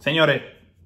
Señores,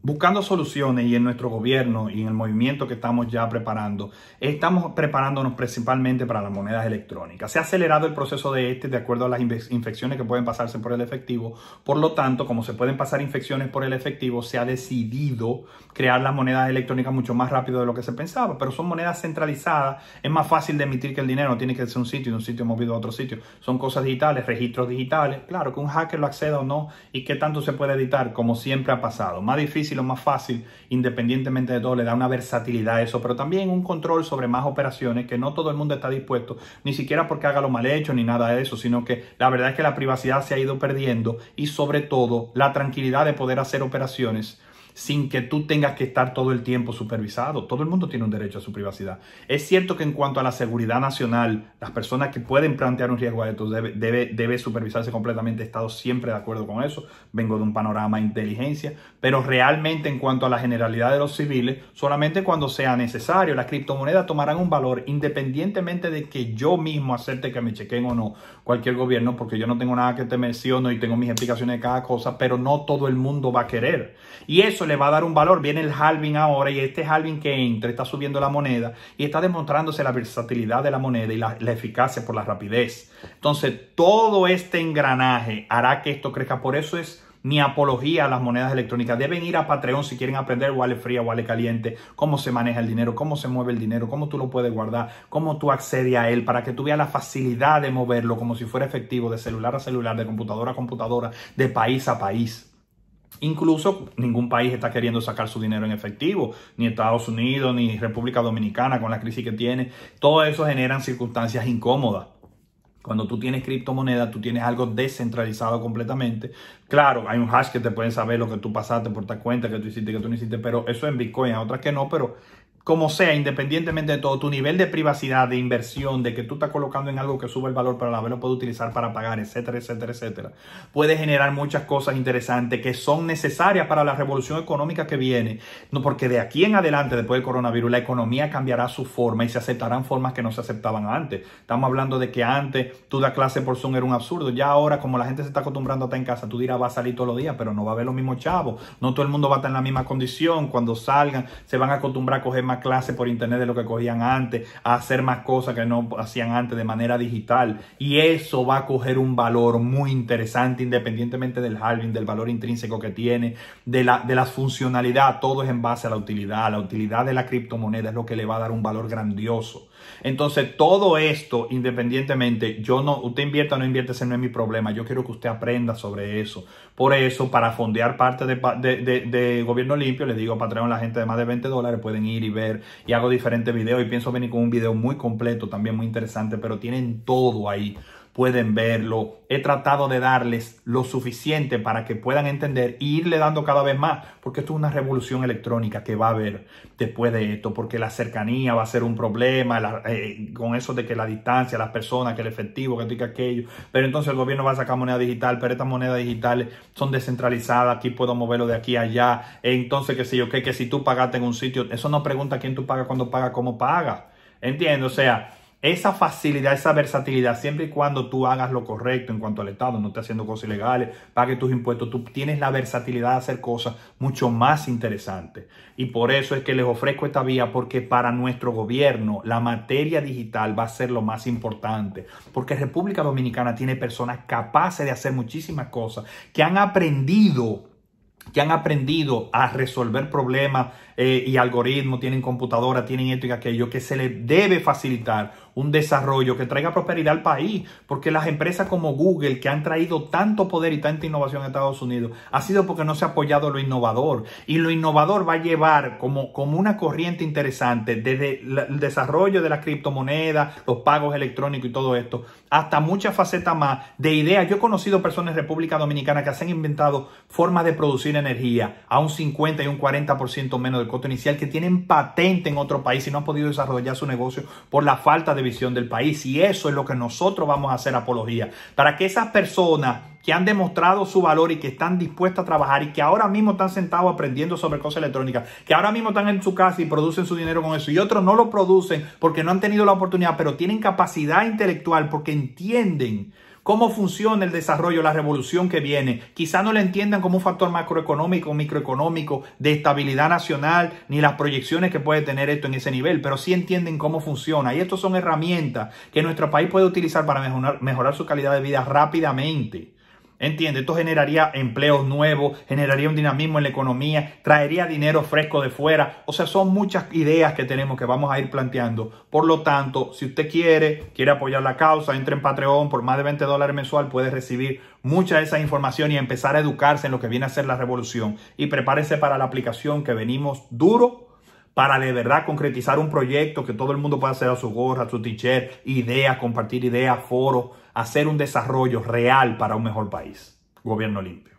buscando soluciones y en nuestro gobierno y en el movimiento que estamos ya preparando, estamos preparándonos principalmente para las monedas electrónicas. Se ha acelerado el proceso de este de acuerdo a las infecciones que pueden pasarse por el efectivo. Por lo tanto, como se pueden pasar infecciones por el efectivo, se ha decidido crear las monedas electrónicas mucho más rápido de lo que se pensaba, pero son monedas centralizadas, es más fácil de emitir que el dinero, no tiene que ser un sitio y de un sitio movido a otro sitio. Son cosas digitales, registros digitales. Claro, que un hacker lo acceda o no y qué tanto se puede editar, como siempre ha pasado. Más difícil lo más fácil, independientemente de todo, le da una versatilidad a eso, pero también un control sobre más operaciones que no todo el mundo está dispuesto, ni siquiera porque haga lo mal hecho ni nada de eso, sino que la verdad es que la privacidad se ha ido perdiendo y sobre todo la tranquilidad de poder hacer operaciones sin que tú tengas que estar todo el tiempo supervisado. Todo el mundo tiene un derecho a su privacidad. Es cierto que en cuanto a la seguridad nacional, las personas que pueden plantear un riesgo de esto debe, debe, debe supervisarse completamente. He estado siempre de acuerdo con eso. Vengo de un panorama de inteligencia. Pero realmente en cuanto a la generalidad de los civiles, solamente cuando sea necesario, las criptomonedas tomarán un valor independientemente de que yo mismo acepte que me chequen o no cualquier gobierno, porque yo no tengo nada que te menciono y tengo mis explicaciones de cada cosa, pero no todo el mundo va a querer. Y eso le va a dar un valor. Viene el halving ahora y este halving que entra está subiendo la moneda y está demostrándose la versatilidad de la moneda y la, eficacia por la rapidez. Entonces, todo este engranaje hará que esto crezca. Por eso es mi apología a las monedas electrónicas. Deben ir a Patreon si quieren aprender wallet fría, wallet caliente, cómo se maneja el dinero, cómo se mueve el dinero, cómo tú lo puedes guardar, cómo tú accedes a él, para que tú veas la facilidad de moverlo como si fuera efectivo de celular a celular, de computadora a computadora, de país a país. Incluso ningún país está queriendo sacar su dinero en efectivo, ni Estados Unidos, ni República Dominicana con la crisis que tiene. Todo eso generan circunstancias incómodas. Cuando tú tienes criptomonedas, tú tienes algo descentralizado completamente. Claro, hay un hash que te pueden saber lo que tú pasaste por tu cuenta, que tú hiciste, que tú no hiciste, pero eso en Bitcoin, otras que no, pero como sea, independientemente de todo, tu nivel de privacidad, de inversión, de que tú estás colocando en algo que sube el valor, pero a la vez lo puedes utilizar para pagar, etcétera, etcétera, etcétera, puede generar muchas cosas interesantes que son necesarias para la revolución económica que viene. No, porque de aquí en adelante, después del coronavirus, la economía cambiará su forma y se aceptarán formas que no se aceptaban antes. Estamos hablando de que antes tú da clase por Zoom era un absurdo. Ya ahora, como la gente se está acostumbrando a estar en casa, tú dirás va a salir todos los días, pero no va a haber los mismos chavos. No todo el mundo va a estar en la misma condición. Cuando salgan, se van a acostumbrar a coger más clase por internet de lo que cogían antes, a hacer más cosas que no hacían antes de manera digital. Y eso va a coger un valor muy interesante independientemente del halving, del valor intrínseco que tiene, de la, de la funcionalidad. Todo es en base a la utilidad. La utilidad de la criptomoneda es lo que le va a dar un valor grandioso entonces, todo esto, independientemente, yo no, usted invierta o no invierte, ese no es mi problema. Yo quiero que usted aprenda sobre eso. Por eso, para fondear parte de, Gobierno Limpio, le digo, a Patreon, la gente de más de 20 dólares pueden ir y ver. Y hago diferentes videos y pienso venir con un video muy completo, también muy interesante, pero tienen todo ahí pueden verlo. He tratado de darles lo suficiente para que puedan entender e irle dando cada vez más, porque esto es una revolución electrónica que va a haber después de esto, porque la cercanía va a ser un problema eh, con eso de que la distancia, las personas, que el efectivo, que esto aquello. Pero entonces el gobierno va a sacar moneda digital, pero estas monedas digitales son descentralizadas, aquí puedo moverlo de aquí a allá. Entonces, qué sé yo, que, que si tú pagaste en un sitio, eso no pregunta quién tú pagas, cuándo pagas, cómo pagas. Entiendo, o sea, esa facilidad, esa versatilidad, siempre y cuando tú hagas lo correcto en cuanto al Estado, no estés haciendo cosas ilegales, pague tus impuestos, tú tienes la versatilidad de hacer cosas mucho más interesantes. Y por eso es que les ofrezco esta vía, porque para nuestro gobierno la materia digital va a ser lo más importante, porque República Dominicana tiene personas capaces de hacer muchísimas cosas, que han aprendido que han aprendido a resolver problemas eh, y algoritmos, tienen computadora, tienen esto y aquello, que se les debe facilitar un desarrollo que traiga prosperidad al país, porque las empresas como Google, que han traído tanto poder y tanta innovación a Estados Unidos, ha sido porque no se ha apoyado lo innovador. Y lo innovador va a llevar como, como una corriente interesante desde el desarrollo de las criptomonedas, los pagos electrónicos y todo esto, hasta muchas facetas más de ideas. Yo he conocido personas en República Dominicana que se han inventado formas de producir energía a un 50 y un 40% menos del costo inicial, que tienen patente en otro país y no han podido desarrollar su negocio por la falta de visión del país. Y eso es lo que nosotros vamos a hacer apología. Para que esas personas que han demostrado su valor y que están dispuestas a trabajar y que ahora mismo están sentados aprendiendo sobre cosas electrónicas, que ahora mismo están en su casa y producen su dinero con eso y otros no lo producen porque no han tenido la oportunidad, pero tienen capacidad intelectual porque entienden cómo funciona el desarrollo, la revolución que viene. Quizá no lo entiendan como un factor macroeconómico, microeconómico, de estabilidad nacional, ni las proyecciones que puede tener esto en ese nivel, pero sí entienden cómo funciona. Y estas son herramientas que nuestro país puede utilizar para mejorar, mejorar su calidad de vida rápidamente. Entiende, esto generaría empleos nuevos, generaría un dinamismo en la economía, traería dinero fresco de fuera. O sea, son muchas ideas que tenemos que vamos a ir planteando. Por lo tanto, si usted quiere, quiere apoyar la causa, entre en Patreon por más de 20 dólares mensual, puede recibir mucha de esa información y empezar a educarse en lo que viene a ser la revolución. Y prepárese para la aplicación que venimos duro para de verdad concretizar un proyecto que todo el mundo pueda hacer a su gorra, a su t-shirt, ideas, compartir ideas, foros, hacer un desarrollo real para un mejor país. Gobierno limpio.